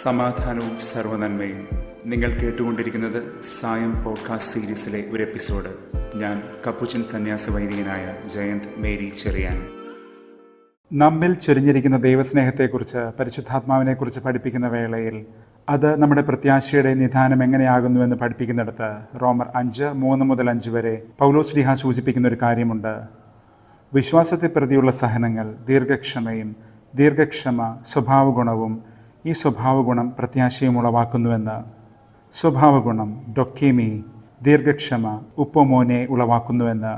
സമാധാനവും സർവനന്മയും നിങ്ങൾ കേട്ടുകൊണ്ടിരിക്കുന്നത് സായം പോഡ്കാസ്റ്റ് സീരീസിലെ ഒരു എപ്പിസോഡ് ഞാൻ കപ്പുച്ചൻ സന്യാസ വൈദികനായ ജയന്ത് മേരി ചെറിയാൻ നമ്മിൽ ചൊരിഞ്ഞിരിക്കുന്ന ദൈവസ്നേഹത്തെക്കുറിച്ച് പരിശുദ്ധാത്മാവിനെക്കുറിച്ച് പഠിപ്പിക്കുന്ന വേളയിൽ അത് നമ്മുടെ പ്രത്യാശയുടെ നിധാനം എങ്ങനെയാകുന്നുവെന്ന് പഠിപ്പിക്കുന്നിടത്ത് റോമർ അഞ്ച് മൂന്ന് മുതൽ അഞ്ച് വരെ പൗലോസ് ശ്രീഹ സൂചിപ്പിക്കുന്ന ഒരു കാര്യമുണ്ട് വിശ്വാസത്തെ പ്രതിയുള്ള സഹനങ്ങൾ ദീർഘക്ഷമയും ദീർഘക്ഷമ സ്വഭാവഗുണവും ഈ സ്വഭാവഗുണം പ്രത്യാശയം ഉളവാക്കുന്നുവെന്ന് സ്വഭാവഗുണം ഡൊക്കീമി ദീർഘക്ഷമ ഉപ്പമോനെ ഉളവാക്കുന്നുവെന്ന്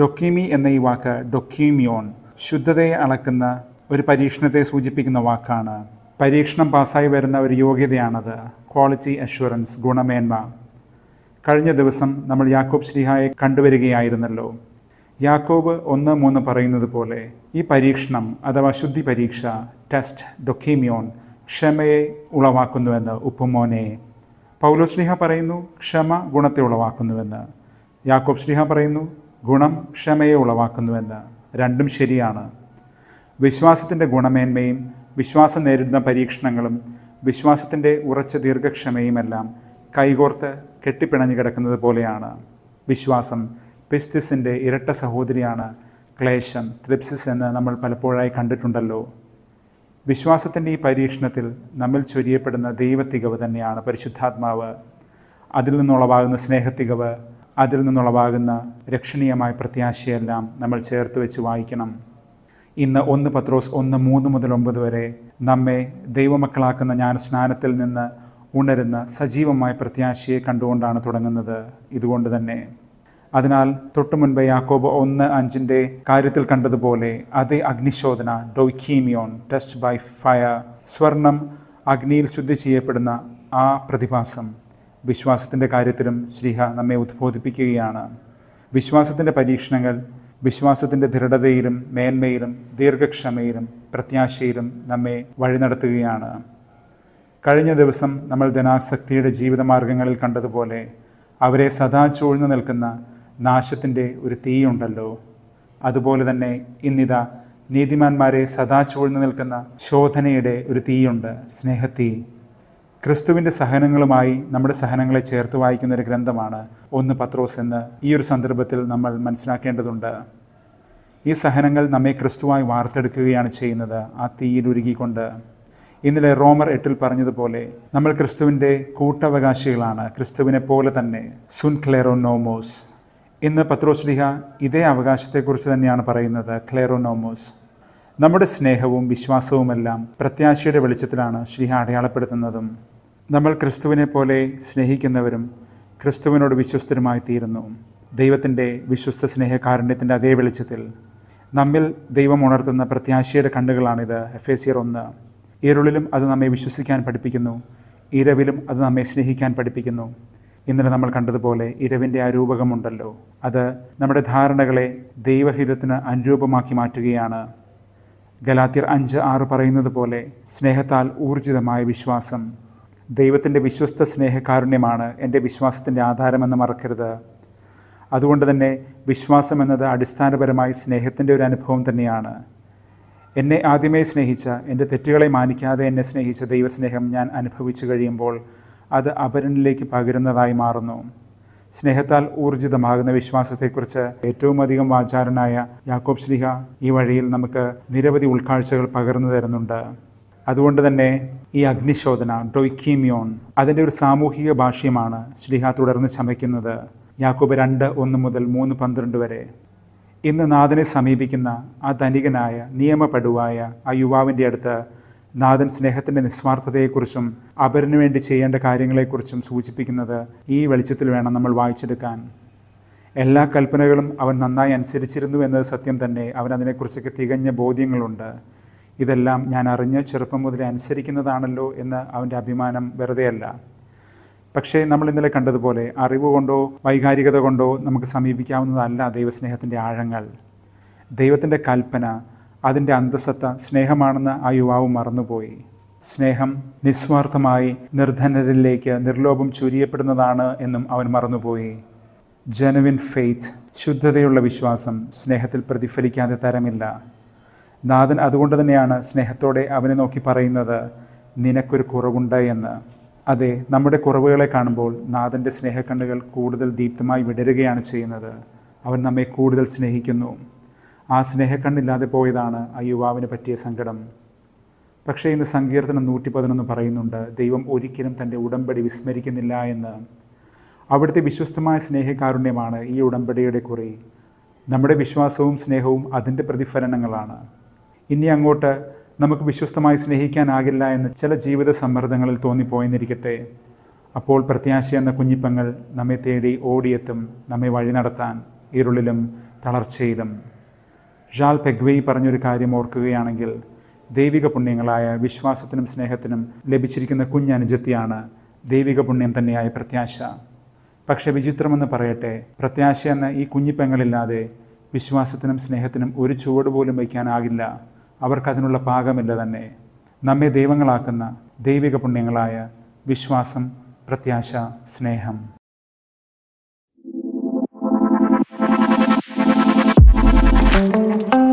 ഡൊക്കീമി എന്ന ഈ വാക്ക് ഡൊക്കീമിയോൺ ശുദ്ധതയെ അളക്കുന്ന ഒരു പരീക്ഷണത്തെ സൂചിപ്പിക്കുന്ന വാക്കാണ് പരീക്ഷണം പാസ്സായി വരുന്ന ഒരു യോഗ്യതയാണത് ക്വാളിറ്റി അഷ്വറൻസ് ഗുണമേന്മ കഴിഞ്ഞ ദിവസം നമ്മൾ യാക്കോബ് ശ്രീഹായെ കണ്ടുവരികയായിരുന്നല്ലോ യാക്കോബ് ഒന്ന് മൂന്ന് പറയുന്നത് പോലെ ഈ പരീക്ഷണം അഥവാ ശുദ്ധി പരീക്ഷ ടെസ്റ്റ് ഡൊക്കീമിയോൺ ക്ഷമയെ ഉളവാക്കുന്നുവെന്ന് ഉപ്പുമോനെ പൗലോസ് സ്ലിഹ പറയുന്നു ക്ഷമ ഗുണത്തെ ഉളവാക്കുന്നുവെന്ന് യാക്കോബ് സ്ലിഹ പറയുന്നു ഗുണം ക്ഷമയെ ഉളവാക്കുന്നുവെന്ന് രണ്ടും ശരിയാണ് വിശ്വാസത്തിൻ്റെ ഗുണമേന്മയും വിശ്വാസം നേരിടുന്ന പരീക്ഷണങ്ങളും വിശ്വാസത്തിൻ്റെ ഉറച്ച ദീർഘക്ഷമയുമെല്ലാം കൈകോർത്ത് കെട്ടിപ്പിണഞ്ഞു കിടക്കുന്നത് പോലെയാണ് വിശ്വാസം പിസ്തിസിൻ്റെ ഇരട്ട സഹോദരിയാണ് ക്ലേശം ത്രിപ്സിസ് എന്ന് നമ്മൾ പലപ്പോഴായി കണ്ടിട്ടുണ്ടല്ലോ വിശ്വാസത്തിൻ്റെ ഈ പരീക്ഷണത്തിൽ നമ്മിൽ ചൊരിയപ്പെടുന്ന ദൈവത്തികവ് തന്നെയാണ് പരിശുദ്ധാത്മാവ് അതിൽ നിന്നുളവാകുന്ന സ്നേഹത്തികവ് അതിൽ നിന്നുളവാകുന്ന രക്ഷണീയമായ പ്രത്യാശയെല്ലാം നമ്മൾ ചേർത്ത് വെച്ച് വായിക്കണം ഇന്ന് ഒന്ന് പത്രോസ് ഒന്ന് മൂന്ന് മുതൽ ഒമ്പത് വരെ നമ്മെ ദൈവമക്കളാക്കുന്ന ഞാൻ സ്നാനത്തിൽ നിന്ന് ഉണരുന്ന സജീവമായ പ്രത്യാശയെ കണ്ടുകൊണ്ടാണ് തുടങ്ങുന്നത് ഇതുകൊണ്ട് തന്നെ അതിനാൽ തൊട്ടു മുൻപ് യാക്കോബ് ഒന്ന് അഞ്ചിന്റെ കാര്യത്തിൽ കണ്ടതുപോലെ അതേ അഗ്നിശോധന ഡോയ്ക്കീമിയോൺ ടെസ്റ്റ് ബൈ ഫയർ സ്വർണം അഗ്നിയിൽ ശുദ്ധി ചെയ്യപ്പെടുന്ന ആ പ്രതിഭാസം വിശ്വാസത്തിന്റെ കാര്യത്തിലും ശ്രീഹ നമ്മെ ഉദ്ബോധിപ്പിക്കുകയാണ് വിശ്വാസത്തിന്റെ പരീക്ഷണങ്ങൾ വിശ്വാസത്തിന്റെ ദൃഢതയിലും മേന്മയിലും ദീർഘക്ഷമയിലും പ്രത്യാശയിലും നമ്മെ വഴി നടത്തുകയാണ് കഴിഞ്ഞ ദിവസം നമ്മൾ ധനാസക്തിയുടെ ജീവിതമാർഗങ്ങളിൽ കണ്ടതുപോലെ അവരെ സദാ ചൂഴ്ന്നു നിൽക്കുന്ന നാശത്തിൻ്റെ ഒരു തീയുണ്ടല്ലോ അതുപോലെ തന്നെ ഇന്നിത നീതിമാന്മാരെ സദാ ചൂഴ്ന്നു നിൽക്കുന്ന ശോധനയുടെ ഒരു തീയുണ്ട് സ്നേഹത്തീ ക്രിസ്തുവിൻ്റെ സഹനങ്ങളുമായി നമ്മുടെ സഹനങ്ങളെ ചേർത്ത് വായിക്കുന്ന ഒരു ഗ്രന്ഥമാണ് ഒന്ന് പത്രോസ് എന്ന് ഈ ഒരു സന്ദർഭത്തിൽ നമ്മൾ മനസ്സിലാക്കേണ്ടതുണ്ട് ഈ സഹനങ്ങൾ നമ്മെ ക്രിസ്തുവായി വാർത്തെടുക്കുകയാണ് ചെയ്യുന്നത് ആ തീയിലുരുകിക്കൊണ്ട് ഇന്നലെ റോമർ എട്ടിൽ പറഞ്ഞതുപോലെ നമ്മൾ ക്രിസ്തുവിൻ്റെ കൂട്ടവകാശികളാണ് ക്രിസ്തുവിനെ പോലെ തന്നെ സുൻ ക്ലെറോ നോമോസ് ഇന്ന് പത്രോശ്ലിഹ ഇതേ അവകാശത്തെക്കുറിച്ച് തന്നെയാണ് പറയുന്നത് ക്ലെയറോനോമോസ് നമ്മുടെ സ്നേഹവും വിശ്വാസവുമെല്ലാം പ്രത്യാശയുടെ വെളിച്ചത്തിലാണ് ശ്രീഹ അടയാളപ്പെടുത്തുന്നതും നമ്മൾ ക്രിസ്തുവിനെ പോലെ സ്നേഹിക്കുന്നവരും ക്രിസ്തുവിനോട് വിശ്വസ്തരുമായി തീരുന്നു ദൈവത്തിൻ്റെ വിശ്വസ്ത സ്നേഹകാരുണ്യത്തിൻ്റെ അതേ വെളിച്ചത്തിൽ നമ്മിൽ ദൈവം ഉണർത്തുന്ന പ്രത്യാശയുടെ കണ്ണുകളാണിത് എഫ് എ സിയർ ഒന്ന് ഇരുളിലും അത് നമ്മെ വിശ്വസിക്കാൻ പഠിപ്പിക്കുന്നു ഇരവിലും അത് നമ്മെ സ്നേഹിക്കാൻ പഠിപ്പിക്കുന്നു ഇന്നലെ നമ്മൾ കണ്ടതുപോലെ ഇരവിൻ്റെ ആ രൂപകമുണ്ടല്ലോ അത് നമ്മുടെ ധാരണകളെ ദൈവഹിതത്തിന് അനുരൂപമാക്കി മാറ്റുകയാണ് ഗലാത്തിർ അഞ്ച് ആറ് പറയുന്നത് പോലെ സ്നേഹത്താൽ ഊർജിതമായ വിശ്വാസം ദൈവത്തിൻ്റെ വിശ്വസ്ത സ്നേഹകാരുണ്യമാണ് എൻ്റെ വിശ്വാസത്തിൻ്റെ ആധാരമെന്ന് മറക്കരുത് അതുകൊണ്ട് തന്നെ വിശ്വാസം എന്നത് അടിസ്ഥാനപരമായി സ്നേഹത്തിൻ്റെ ഒരു അനുഭവം തന്നെയാണ് എന്നെ ആദ്യമേ സ്നേഹിച്ച എൻ്റെ തെറ്റുകളെ മാനിക്കാതെ എന്നെ സ്നേഹിച്ച ദൈവസ്നേഹം ഞാൻ അനുഭവിച്ചു കഴിയുമ്പോൾ അത് അപരനിലേക്ക് പകരുന്നതായി മാറുന്നു സ്നേഹത്താൽ ഊർജിതമാകുന്ന വിശ്വാസത്തെക്കുറിച്ച് ഏറ്റവും അധികം വാചാരനായ യാക്കോബ് ശ്ലിഹ ഈ വഴിയിൽ നമുക്ക് നിരവധി ഉൾക്കാഴ്ചകൾ പകർന്നു തരുന്നുണ്ട് അതുകൊണ്ട് തന്നെ ഈ അഗ്നിശോധന ഡൊയ്ക്കീമിയോൺ അതിൻ്റെ ഒരു സാമൂഹിക ഭാഷ്യമാണ് ശ്ലിഹ തുടർന്ന് ചമയ്ക്കുന്നത് യാക്കോബ് രണ്ട് ഒന്ന് മുതൽ മൂന്ന് പന്ത്രണ്ട് വരെ ഇന്ന് നാഥനെ സമീപിക്കുന്ന ആ ധനികനായ നിയമപടുവായ ആ യുവാവിൻ്റെ അടുത്ത് നാഥൻ സ്നേഹത്തിൻ്റെ നിസ്വാർത്ഥതയെക്കുറിച്ചും അപരനു വേണ്ടി ചെയ്യേണ്ട കാര്യങ്ങളെക്കുറിച്ചും സൂചിപ്പിക്കുന്നത് ഈ വെളിച്ചത്തിൽ വേണം നമ്മൾ വായിച്ചെടുക്കാൻ എല്ലാ കൽപ്പനകളും അവൻ നന്നായി അനുസരിച്ചിരുന്നു എന്നത് സത്യം തന്നെ അവൻ അതിനെക്കുറിച്ചൊക്കെ തികഞ്ഞ ബോധ്യങ്ങളുണ്ട് ഇതെല്ലാം ഞാൻ അറിഞ്ഞ് ചെറുപ്പം മുതലേ അനുസരിക്കുന്നതാണല്ലോ എന്ന് അവൻ്റെ അഭിമാനം വെറുതെയല്ല പക്ഷേ നമ്മൾ ഇന്നലെ കണ്ടതുപോലെ അറിവ് കൊണ്ടോ വൈകാരികത കൊണ്ടോ നമുക്ക് സമീപിക്കാവുന്നതല്ല ദൈവസ്നേഹത്തിൻ്റെ ആഴങ്ങൾ ദൈവത്തിൻ്റെ കൽപ്പന അതിൻ്റെ അന്തസത്ത സ്നേഹമാണെന്ന് ആ യുവാവ് മറന്നുപോയി സ്നേഹം നിസ്വാർത്ഥമായി നിർധനരിലേക്ക് നിർലോഭം ചുരിയപ്പെടുന്നതാണ് എന്നും അവൻ മറന്നുപോയി ജനുവിൻ ഫെയ്ത്ത് ശുദ്ധതയുള്ള വിശ്വാസം സ്നേഹത്തിൽ പ്രതിഫലിക്കാതെ തരമില്ല നാഥൻ അതുകൊണ്ട് തന്നെയാണ് സ്നേഹത്തോടെ അവനെ നോക്കി പറയുന്നത് നിനക്കൊരു കുറവുണ്ട് എന്ന് അതെ നമ്മുടെ കുറവുകളെ കാണുമ്പോൾ നാഥൻ്റെ സ്നേഹക്കണ്ണുകൾ കൂടുതൽ ദീപ്തമായി വിടരുകയാണ് ചെയ്യുന്നത് അവൻ നമ്മെ കൂടുതൽ സ്നേഹിക്കുന്നു ആ സ്നേഹക്കണ്ണില്ലാതെ പോയതാണ് ആ യുവാവിന് പറ്റിയ സങ്കടം പക്ഷേ ഇന്ന് സങ്കീർത്തനം നൂറ്റി പതിനൊന്ന് പറയുന്നുണ്ട് ദൈവം ഒരിക്കലും തൻ്റെ ഉടമ്പടി വിസ്മരിക്കുന്നില്ല എന്ന് അവിടുത്തെ വിശ്വസ്തമായ സ്നേഹകാരുണ്യമാണ് ഈ ഉടമ്പടിയുടെ കുറി നമ്മുടെ വിശ്വാസവും സ്നേഹവും അതിൻ്റെ പ്രതിഫലനങ്ങളാണ് ഇനി അങ്ങോട്ട് നമുക്ക് വിശ്വസ്തമായി സ്നേഹിക്കാനാകില്ല എന്ന് ചില ജീവിത സമ്മർദ്ദങ്ങളിൽ തോന്നിപ്പോയെന്നിരിക്കട്ടെ അപ്പോൾ പ്രത്യാശ എന്ന കുഞ്ഞിപ്പങ്ങൾ നമ്മെ തേടി ഓടിയെത്തും നമ്മെ വഴി നടത്താൻ ഇരുളിലും തളർച്ചയിലും ഷാൽ പെഗ്വെയ് പറഞ്ഞൊരു കാര്യം ഓർക്കുകയാണെങ്കിൽ ദൈവിക പുണ്യങ്ങളായ വിശ്വാസത്തിനും സ്നേഹത്തിനും ലഭിച്ചിരിക്കുന്ന കുഞ്ഞനുജത്തിയാണ് ദൈവിക പുണ്യം തന്നെയായ പ്രത്യാശ പക്ഷേ വിചിത്രമെന്ന് പറയട്ടെ പ്രത്യാശ എന്ന ഈ കുഞ്ഞിപ്പെങ്ങളില്ലാതെ വിശ്വാസത്തിനും സ്നേഹത്തിനും ഒരു ചുവട് പോലും വയ്ക്കാനാകില്ല അവർക്കതിനുള്ള പാകമില്ല തന്നെ നമ്മെ ദൈവങ്ങളാക്കുന്ന ദൈവിക പുണ്യങ്ങളായ വിശ്വാസം പ്രത്യാശ സ്നേഹം Gracias.